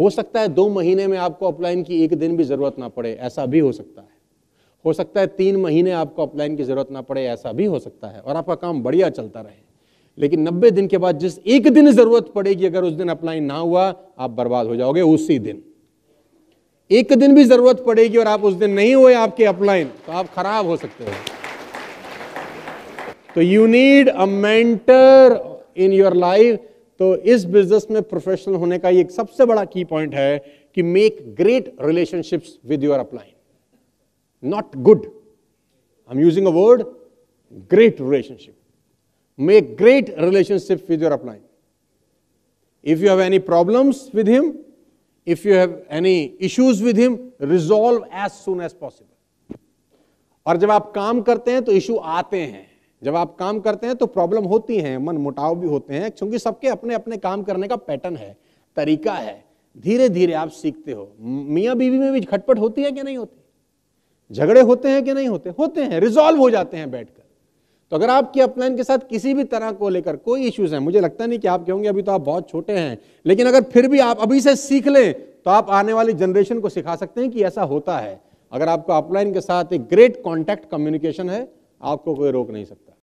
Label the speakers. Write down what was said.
Speaker 1: हो सकता है दो महीने में आपको अपलाइन की एक दिन भी जरूरत ना पड़े ऐसा भी हो सकता है हो सकता है तीन महीने आपको अपलाइन की जरूरत ना पड़े ऐसा भी हो सकता है और आपका काम बढ़िया चलता रहे लेकिन नब्बे दिन के बाद जिस एक दिन जरूरत पड़ेगी अगर उस दिन अप्लाई ना हुआ आप बर्बाद हो जाओगे उसी दिन एक दिन भी जरूरत पड़ेगी और आप उस दिन नहीं हुए आपके अपलाइन तो आप खराब हो सकते हो तो you need a mentor in your life तो इस बिजनेस में प्रोफेशनल होने का ये एक सबसे बड़ा की पॉइंट है कि make great relationships with your upline not good I am using a word great relationship make great relationship with your upline if you have any problem with him if you have any issues with him resolve as soon as possible और जब आप काम करते हैं तो issue आते हैं जब आप काम करते हैं तो प्रॉब्लम होती हैं मन मुटाव भी होते हैं क्योंकि सबके अपने अपने काम करने का पैटर्न है तरीका है धीरे धीरे आप सीखते हो मियाँ बीवी में भी खटपट होती है कि नहीं होती झगड़े होते हैं कि नहीं होते होते हैं रिजॉल्व हो जाते हैं बैठकर तो अगर आपकी अपलाइन के साथ किसी भी तरह को लेकर कोई इश्यूज है मुझे लगता नहीं कि आप कहोगे अभी तो आप बहुत छोटे हैं लेकिन अगर फिर भी आप अभी से सीख लें तो आप आने वाली जनरेशन को सिखा सकते हैं कि ऐसा होता है अगर आपका अपलाइन के साथ एक ग्रेट कॉन्टैक्ट कम्युनिकेशन है आपको कोई रोक नहीं सकता